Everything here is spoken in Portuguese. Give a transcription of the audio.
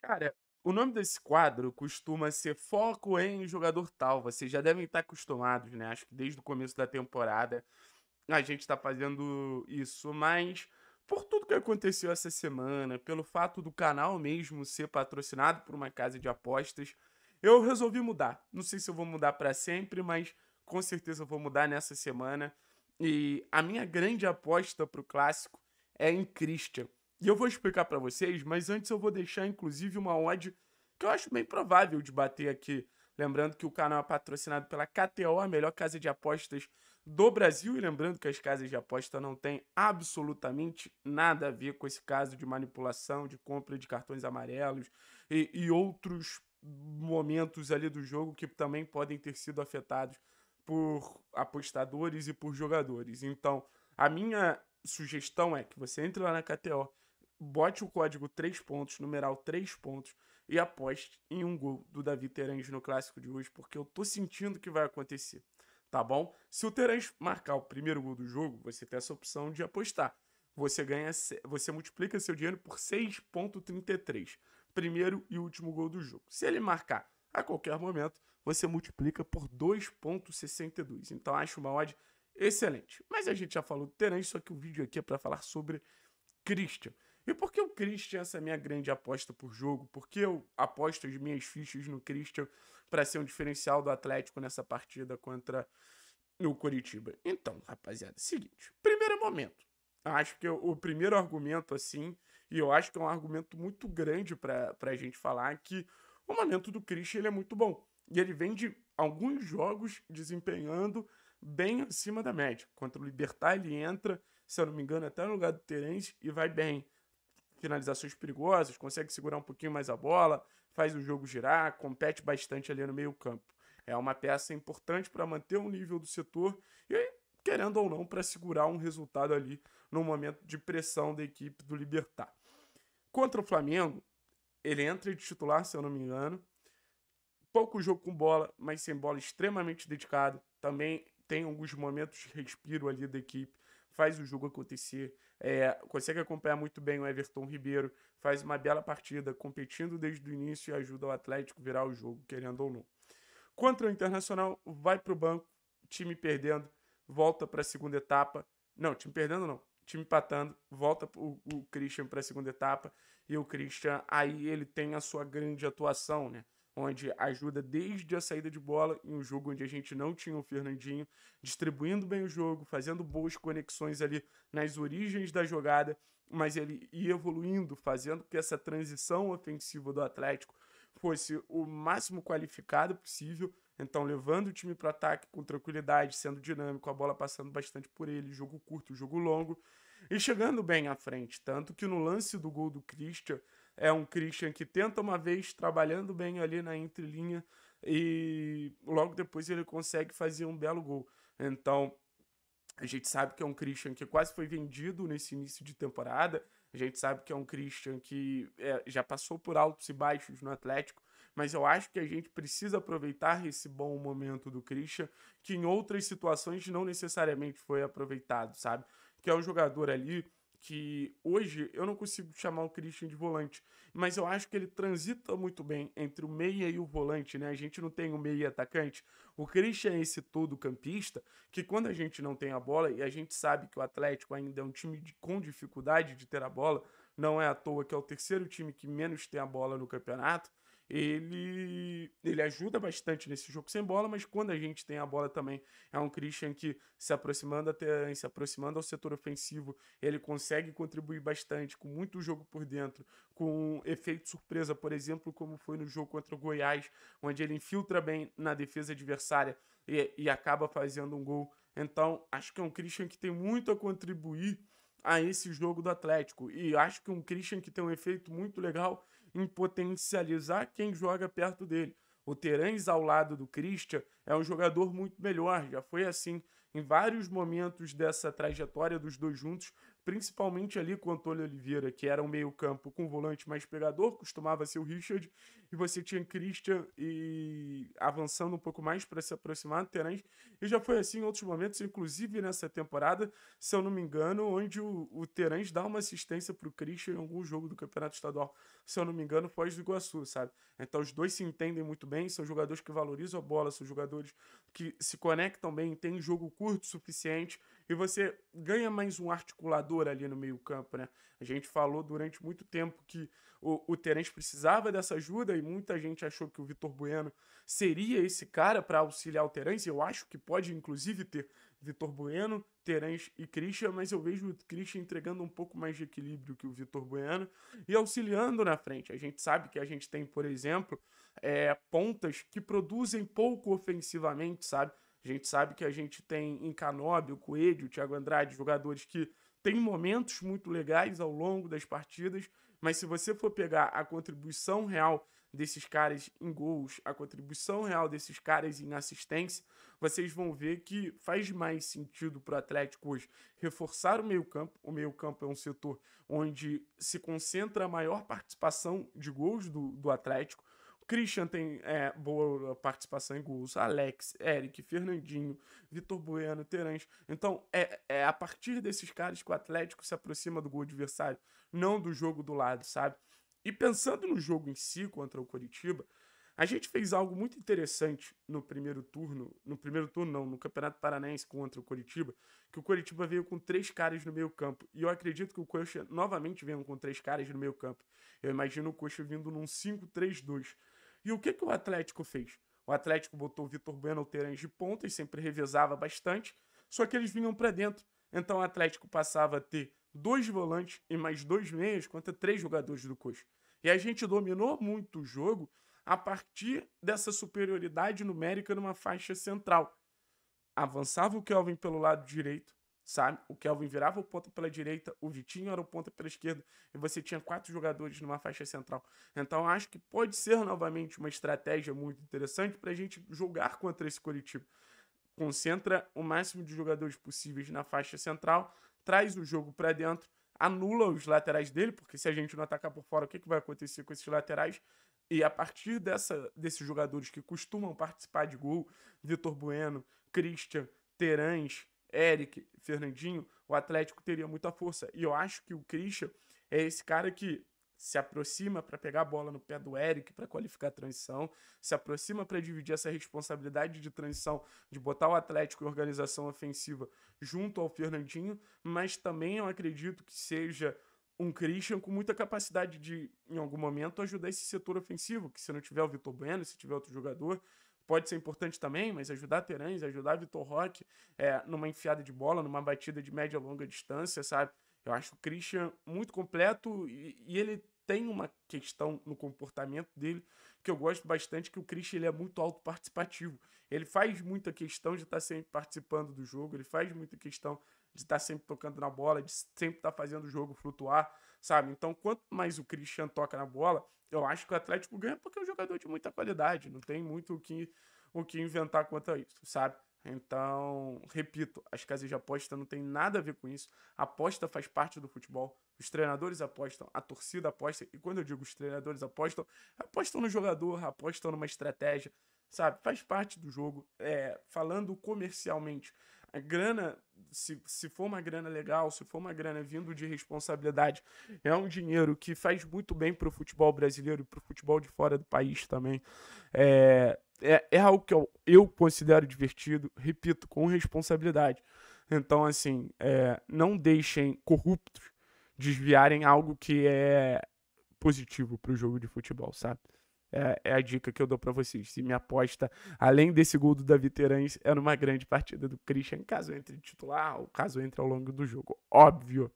Cara, o nome desse quadro costuma ser Foco em Jogador Tal. Vocês já devem estar acostumados, né? Acho que desde o começo da temporada a gente está fazendo isso, mas por tudo que aconteceu essa semana, pelo fato do canal mesmo ser patrocinado por uma casa de apostas, eu resolvi mudar. Não sei se eu vou mudar para sempre, mas com certeza eu vou mudar nessa semana. E a minha grande aposta para o clássico é em Christian. E eu vou explicar para vocês, mas antes eu vou deixar inclusive uma odd que eu acho bem provável de bater aqui. Lembrando que o canal é patrocinado pela KTO, a melhor casa de apostas do Brasil. E lembrando que as casas de aposta não têm absolutamente nada a ver com esse caso de manipulação, de compra de cartões amarelos e, e outros momentos ali do jogo que também podem ter sido afetados por apostadores e por jogadores. Então, a minha sugestão é que você entre lá na KTO bote o código 3 pontos, numeral 3 pontos, e aposte em um gol do Davi Terães no clássico de hoje, porque eu tô sentindo que vai acontecer, tá bom? Se o Terães marcar o primeiro gol do jogo, você tem essa opção de apostar. Você ganha, você multiplica seu dinheiro por 6.33, primeiro e último gol do jogo. Se ele marcar a qualquer momento, você multiplica por 2.62. Então acho uma odd excelente. Mas a gente já falou do Terães, só que o vídeo aqui é para falar sobre Christian. E por que o Christian, essa é a minha grande aposta por jogo? Por que eu aposto as minhas fichas no Christian para ser um diferencial do Atlético nessa partida contra o Curitiba? Então, rapaziada, é seguinte. Primeiro momento. Acho que o primeiro argumento, assim, e eu acho que é um argumento muito grande para a gente falar, que o momento do Christian ele é muito bom. E ele vem de alguns jogos desempenhando bem acima da média. Contra o Libertar, ele entra, se eu não me engano, até no lugar do Terence e vai bem finalizações perigosas, consegue segurar um pouquinho mais a bola, faz o jogo girar, compete bastante ali no meio-campo. É uma peça importante para manter o um nível do setor e, querendo ou não, para segurar um resultado ali no momento de pressão da equipe do Libertar. Contra o Flamengo, ele entra de titular, se eu não me engano. Pouco jogo com bola, mas sem bola extremamente dedicado. Também tem alguns momentos de respiro ali da equipe, faz o jogo acontecer, é, consegue acompanhar muito bem o Everton Ribeiro, faz uma bela partida, competindo desde o início e ajuda o Atlético virar o jogo, querendo ou não. Contra o Internacional, vai para o banco, time perdendo, volta para a segunda etapa. Não, time perdendo não, time empatando, volta o, o Christian para a segunda etapa e o Christian aí ele tem a sua grande atuação, né? onde ajuda desde a saída de bola, em um jogo onde a gente não tinha o Fernandinho, distribuindo bem o jogo, fazendo boas conexões ali nas origens da jogada, mas ele ia evoluindo, fazendo que essa transição ofensiva do Atlético fosse o máximo qualificado possível. Então, levando o time para ataque com tranquilidade, sendo dinâmico, a bola passando bastante por ele, jogo curto, jogo longo, e chegando bem à frente. Tanto que no lance do gol do Christian, é um Christian que tenta uma vez, trabalhando bem ali na entrelinha, e logo depois ele consegue fazer um belo gol. Então, a gente sabe que é um Christian que quase foi vendido nesse início de temporada. A gente sabe que é um Christian que é, já passou por altos e baixos no Atlético, mas eu acho que a gente precisa aproveitar esse bom momento do Christian, que em outras situações não necessariamente foi aproveitado, sabe? Que é um jogador ali que hoje eu não consigo chamar o Christian de volante, mas eu acho que ele transita muito bem entre o meia e o volante, né? A gente não tem o um meia atacante. O Christian é esse todo campista que quando a gente não tem a bola e a gente sabe que o Atlético ainda é um time de, com dificuldade de ter a bola, não é à toa que é o terceiro time que menos tem a bola no campeonato. Ele, ele ajuda bastante nesse jogo sem bola, mas quando a gente tem a bola também, é um Christian que se aproximando até se aproximando ao setor ofensivo, ele consegue contribuir bastante com muito jogo por dentro, com efeito surpresa, por exemplo, como foi no jogo contra o Goiás, onde ele infiltra bem na defesa adversária e, e acaba fazendo um gol. Então, acho que é um Christian que tem muito a contribuir a esse jogo do Atlético. E acho que um Christian que tem um efeito muito legal em potencializar quem joga perto dele. O Terãs ao lado do Christian é um jogador muito melhor. Já foi assim em vários momentos dessa trajetória dos dois juntos, principalmente ali com o Antônio Oliveira, que era um meio-campo com um volante mais pegador, costumava ser o Richard, e você tinha Christian e avançando um pouco mais para se aproximar do Terence, e já foi assim em outros momentos, inclusive nessa temporada, se eu não me engano, onde o, o Terence dá uma assistência para o Christian em algum jogo do Campeonato Estadual, se eu não me engano, Foz do Iguaçu, sabe? Então os dois se entendem muito bem, são jogadores que valorizam a bola, são jogadores jogadores que se conectam bem, tem jogo curto o suficiente e você ganha mais um articulador ali no meio-campo, né? A gente falou durante muito tempo que o, o Terence precisava dessa ajuda e muita gente achou que o Vitor Bueno seria esse cara para auxiliar o Terence. Eu acho que pode, inclusive, ter Vitor Bueno, Terence e Christian, mas eu vejo o Christian entregando um pouco mais de equilíbrio que o Vitor Bueno e auxiliando na frente. A gente sabe que a gente tem, por exemplo, é, pontas que produzem pouco ofensivamente, sabe? A gente sabe que a gente tem em Canobi, o Coelho, o Thiago Andrade, jogadores que têm momentos muito legais ao longo das partidas mas se você for pegar a contribuição real desses caras em gols, a contribuição real desses caras em assistência, vocês vão ver que faz mais sentido para o Atlético hoje reforçar o meio-campo. O meio-campo é um setor onde se concentra a maior participação de gols do, do Atlético. Christian tem é, boa participação em gols. Alex, Eric, Fernandinho, Vitor Bueno, Terence. Então, é, é a partir desses caras que o Atlético se aproxima do gol adversário, não do jogo do lado, sabe? E pensando no jogo em si contra o Coritiba, a gente fez algo muito interessante no primeiro turno, no primeiro turno não, no Campeonato Paranaense contra o Coritiba, que o Coritiba veio com três caras no meio campo. E eu acredito que o Coxa novamente venha com três caras no meio campo. Eu imagino o Coxa vindo num 5-3-2. E o que, que o Atlético fez? O Atlético botou o Vitor Bueno alterante de ponta e sempre revezava bastante, só que eles vinham para dentro. Então o Atlético passava a ter dois volantes e mais dois meias contra três jogadores do Coxa. E a gente dominou muito o jogo a partir dessa superioridade numérica numa faixa central. Avançava o Kelvin pelo lado direito, sabe? O Kelvin virava o ponto pela direita, o Vitinho era o ponto pela esquerda, e você tinha quatro jogadores numa faixa central. Então acho que pode ser novamente uma estratégia muito interessante para a gente jogar contra esse Curitiba. Concentra o máximo de jogadores possíveis na faixa central, traz o jogo para dentro, anula os laterais dele, porque se a gente não atacar por fora, o que, que vai acontecer com esses laterais? E a partir dessa, desses jogadores que costumam participar de gol, Vitor Bueno, Christian, Terãs, Eric, Fernandinho, o Atlético teria muita força. E eu acho que o Christian é esse cara que se aproxima para pegar a bola no pé do Eric para qualificar a transição, se aproxima para dividir essa responsabilidade de transição, de botar o Atlético e organização ofensiva junto ao Fernandinho, mas também eu acredito que seja um Christian com muita capacidade de, em algum momento, ajudar esse setor ofensivo, que se não tiver o Vitor Bueno, se tiver outro jogador, pode ser importante também, mas ajudar Terãs, ajudar Vitor Roque é, numa enfiada de bola, numa batida de média longa distância, sabe? Eu acho o Christian muito completo e, e ele tem uma questão no comportamento dele que eu gosto bastante, que o Christian ele é muito autoparticipativo. Ele faz muita questão de estar tá sempre participando do jogo, ele faz muita questão de estar tá sempre tocando na bola, de sempre estar tá fazendo o jogo flutuar sabe? Então, quanto mais o Christian toca na bola, eu acho que o Atlético ganha porque é um jogador de muita qualidade, não tem muito o que, o que inventar quanto a isso, sabe? Então, repito, as casas de aposta não tem nada a ver com isso. A aposta faz parte do futebol. Os treinadores apostam, a torcida aposta. E quando eu digo os treinadores apostam, apostam no jogador, apostam numa estratégia, sabe? Faz parte do jogo. É, falando comercialmente, a grana, se, se for uma grana legal, se for uma grana vindo de responsabilidade, é um dinheiro que faz muito bem para o futebol brasileiro e para o futebol de fora do país também. É, é, é algo que eu, eu considero divertido, repito, com responsabilidade. Então, assim, é, não deixem corruptos desviarem algo que é positivo para o jogo de futebol, sabe? É, é, a dica que eu dou para vocês. Se minha aposta, além desse gol do Davi Terães, é numa grande partida do Christian, caso entre titular ou caso entre ao longo do jogo. Óbvio.